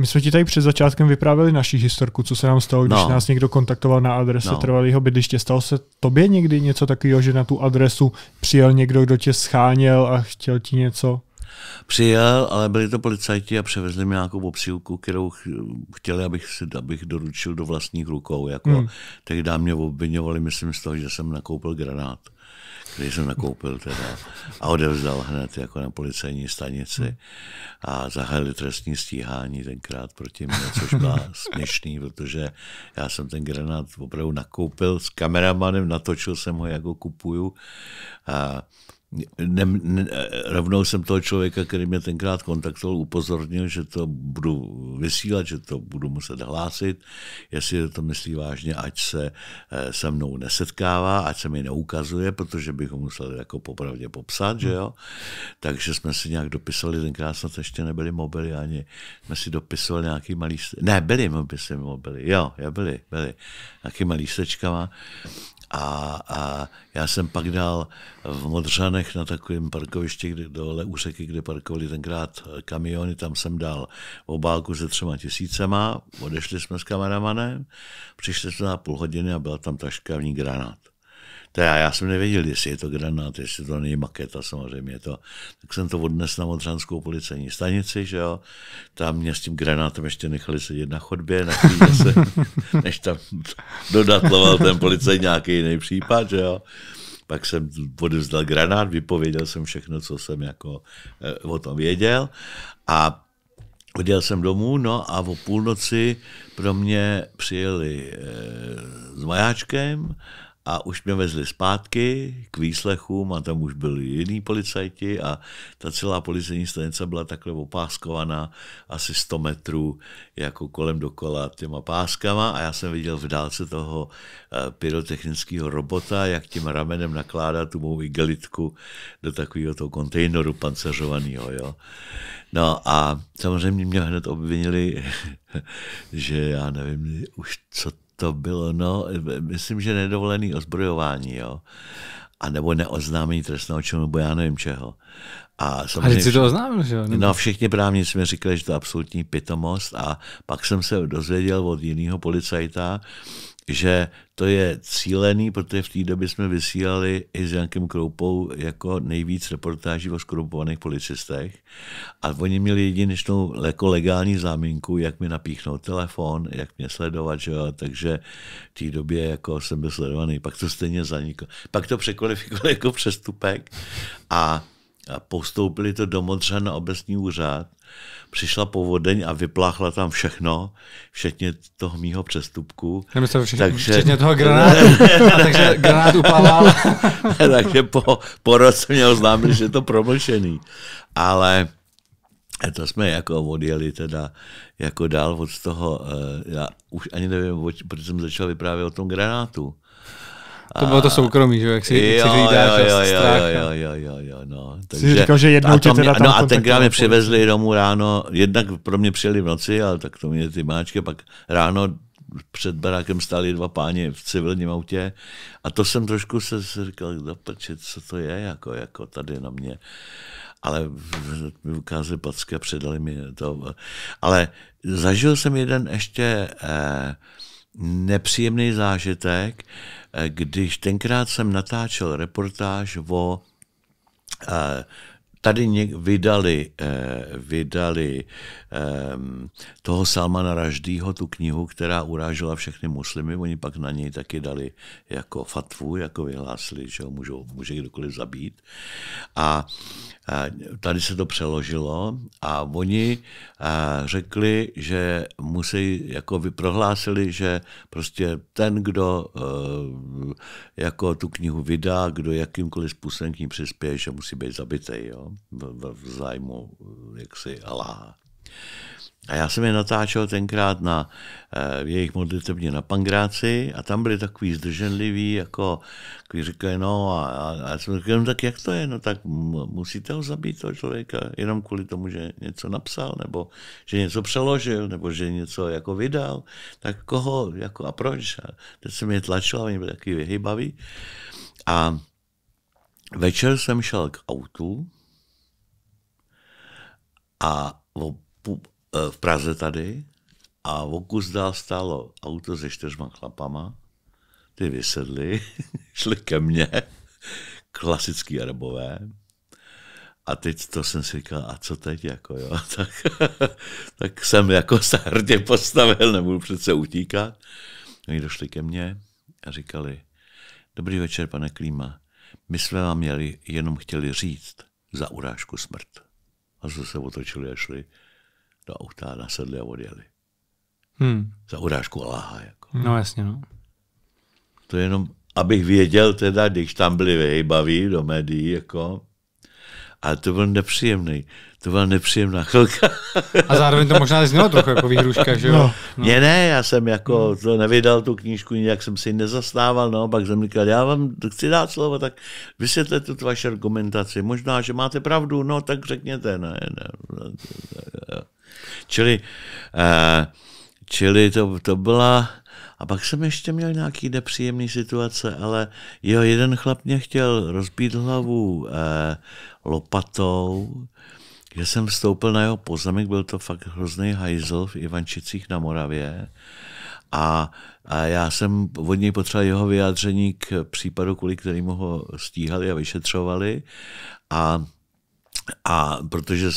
My jsme ti tady před začátkem vyprávěli naši historku, co se nám stalo, když no. nás někdo kontaktoval na adrese no. trvalého bydliště. Stalo se tobě někdy něco takového, že na tu adresu přijel někdo, kdo tě scháněl a chtěl ti něco? Přijel, ale byli to policajti a převezli mi nějakou obsílku, kterou chtěli, abych, si, abych doručil do vlastních rukou. Jako, hmm. Tehdy mě obvinovali, myslím, z toho, že jsem nakoupil granát který jsem nakoupil teda a odevzdal hned jako na policejní stanici hmm. a zahájili trestní stíhání tenkrát proti mě, což byla směšný, protože já jsem ten granát opravdu nakoupil s kameramanem, natočil jsem ho, jako kupuju a ne, ne, rovnou jsem toho člověka, který mě tenkrát kontaktoval, upozornil, že to budu vysílat, že to budu muset hlásit, jestli to myslí vážně, ať se eh, se mnou nesetkává, ať se mi neukazuje, protože bych ho musel jako popravdě popsat, hmm. že jo. Takže jsme si nějak dopisali, tenkrát snad ještě nebyly mobily ani, jsme si dopisovali nějaký malý, ne, byly mobily, mobily, jo, já byly, byly, nějaký malý sečkama. A, a já jsem pak dal v Modřané Krumlovanech na takovém parkovišti, kde dole úseky, kde parkovali tenkrát eh, kamiony, tam jsem dal obálku se třema tisícema, odešli jsme s kameramanem, přišli jsme na půl hodiny a byla tam taška v ní granát. Teda já jsem nevěděl, jestli je to granát, jestli to není maketa samozřejmě. To, tak jsem to odnes na Modřanskou policejní stanici, že jo. Tam mě s tím granátem ještě nechali sedět na chodbě, na se, než tam dodatloval ten policej nějaký jiný případ, že jo pak jsem odevzdal granát, vypověděl jsem všechno, co jsem jako eh, o tom věděl a Odjel jsem domů, no a o půlnoci pro mě přijeli eh, s majáčkem a už mě vezli zpátky k výslechům a tam už byli jiní policajti a ta celá policejní stanice byla takhle opáskovaná asi 100 metrů jako kolem dokola těma páskama a já jsem viděl v dálce toho eh, pyrotechnického robota, jak tím ramenem nakládá tu mou igelitku do takového toho kontejneru panceřovaného. Jo? No a samozřejmě mě hned obvinili, že já nevím už, co to bylo, no, myslím, že nedovolený ozbrojování, jo. A nebo neoznámení trestného činu, nebo já nevím čeho. A samozřejmě, Ale ty to oznámil, že jo? No, všichni právníci mi říkali, že to je absolutní pitomost a pak jsem se dozvěděl od jiného policajta, že to je cílený, protože v té době jsme vysílali i s Jankem Kroupou jako nejvíc reportáží o skorumpovaných policistech a oni měli jedinečnou jako legální záminku, jak mi napíchnout telefon, jak mě sledovat, že jo? takže v té době jako jsem byl sledovaný, pak to stejně zaniklo. Pak to překvalifikovalo jako přestupek a a postoupili to do Modře na obecní úřad. Přišla povodeň a vypláchla tam všechno, včetně toho mýho přestupku. Nemyslel, včetně, takže... včetně toho granátu. takže granát upadal. takže po, po roce mě oznámili, že je to promlčený. Ale to jsme jako odjeli teda jako dál od toho, eh, já už ani nevím, proč jsem začal vyprávět o tom granátu. To bylo to soukromí, že jak si, jo, jak si jo, jo, strach, jo, no. jo, jo, jo, jo, no. Takže, jsi říkal, že jednou tě teda tam No a tenkrát mě přivezli domů ráno, jednak pro mě přijeli v noci, ale tak to mě ty máčky, pak ráno před barákem stáli dva páni v civilním autě a to jsem trošku se, se říkal, do no, prče, co to je, jako, jako tady na mě. Ale mi ukázali packy a předali mi to. Ale zažil jsem jeden ještě eh, nepříjemný zážitek, eh, když tenkrát jsem natáčel reportáž o eh, tady něk, vydali, eh, vydali eh, toho Salmana Raždýho, tu knihu, která urážela všechny muslimy, oni pak na něj taky dali jako fatvu, jako vyhlásili, že ho můžou, může kdokoliv zabít. A, tady se to přeložilo a oni eh, řekli, že musí, jako vyprohlásili, že prostě ten, kdo eh, jako tu knihu vydá, kdo jakýmkoliv způsobem k ní přispěje, že musí být zabitý. Jo? v, v zájmu eh, jaksi Aláha. A já jsem je natáčel tenkrát na eh, v jejich modlitevně na Pangráci a tam byli takový zdrženliví, jako když říkají no a, a, já jsem říkal, no tak jak to je, no tak musíte ho zabít toho člověka, jenom kvůli tomu, že něco napsal, nebo že něco přeložil, nebo že něco jako vydal, tak koho, jako a proč? A teď se mě tlačilo a oni byli takový vyhybaví. A večer jsem šel k autu, a o, eh, v Praze tady a v kus dál stálo auto se čtyřma chlapama, ty vysedli, šli ke mně, klasický arabové, a teď to jsem si říkal, a co teď, jako jo, tak, tak jsem jako se hrdě postavil, nebudu přece utíkat. Oni došli ke mně a říkali, dobrý večer, pane Klíma, my jsme vám měli, jenom chtěli říct za urážku smrt a zase se otočili a šli do auta, nasedli a odjeli. Hmm. Za urážku Aláha. Jako. Hmm. No jasně, no. To je jenom, abych věděl teda, když tam byli vyhybaví do médií, jako, a to byl nepříjemný, to byla nepříjemná chvilka. A zároveň to možná znělo trochu jako výhruška, že jo? No. No. Ne, ne, já jsem jako to nevydal tu knížku, nějak jsem si ji nezastával, no, pak jsem říkal, já vám chci dát slovo, tak vysvětlete tu vaši argumentaci, možná, že máte pravdu, no, tak řekněte, ne, ne. ne, ne, ne. Čili eh, Čili to, to byla... A pak jsem ještě měl nějaký nepříjemný situace, ale jo, jeden chlap mě chtěl rozbít hlavu eh, lopatou, že jsem vstoupil na jeho pozemek, byl to fakt hrozný hajzl v Ivančicích na Moravě. A, a já jsem od něj potřeboval jeho vyjádření k případu, kvůli kterému ho stíhali a vyšetřovali. A a protože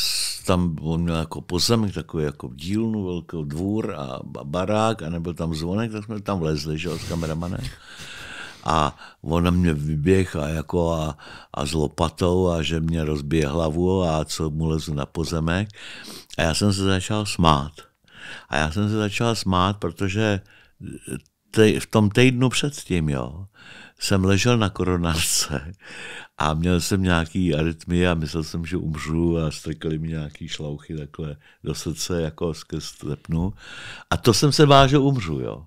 tam on měl jako pozemek, takový jako dílnu, velký dvůr a barák a nebyl tam zvonek, tak jsme tam vlezli, že s kameramanem. A ona mě vyběhla a, jako a, a s lopatou a že mě rozbije hlavu a co mu lezu na pozemek. A já jsem se začal smát. A já jsem se začal smát, protože te, v tom týdnu předtím, jo, jsem ležel na koronárce a měl jsem nějaký arytmie a myslel jsem, že umřu a strkali mi nějaký šlauchy takhle do srdce jako skrz tepnu. A to jsem se bál, že umřu, jo.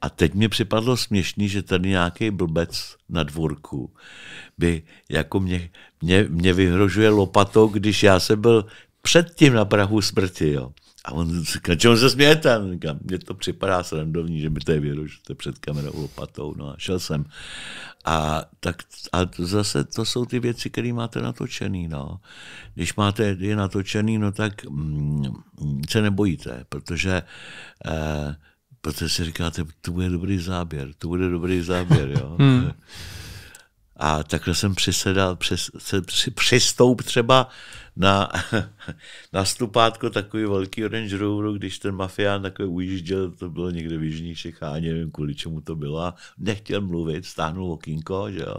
A teď mi připadlo směšný, že ten nějaký blbec na dvorku by jako mě, mě, mě vyhrožuje lopatou, když já jsem byl předtím na Prahu smrti, jo. A on říká, čemu se smějete? mně to připadá srandovní, že mi to je věru, že je před kamerou lopatou. No a šel jsem. A, tak, a to zase to jsou ty věci, které máte natočený. No. Když máte je natočený, no tak mm, se nebojíte, protože eh, protože si říkáte, to bude dobrý záběr, to bude dobrý záběr, jo. Hmm. A takhle jsem přisedal, přes, při, přistoupil třeba na, na stupátko takový velký Orange Roveru, když ten mafián takový ujížděl, to bylo někde v Jižních Čechách, nevím kvůli čemu to bylo, nechtěl mluvit, stáhnul okýnko, že jo,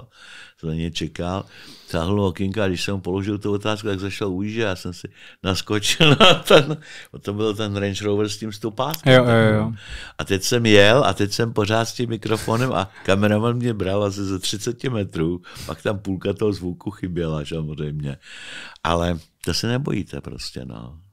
to na ně čekal, stáhnul okýnko a když jsem mu položil tu otázku, tak zašel ujíždět já jsem si naskočil na ten, to byl ten Range Rover s tím stupátkem. Jo, jo, jo. A teď jsem jel a teď jsem pořád s tím mikrofonem a kameraman mě bral asi ze 30 metrů, pak tam půlka toho zvuku chyběla samozřejmě. Ale to se nebojíte prostě, no.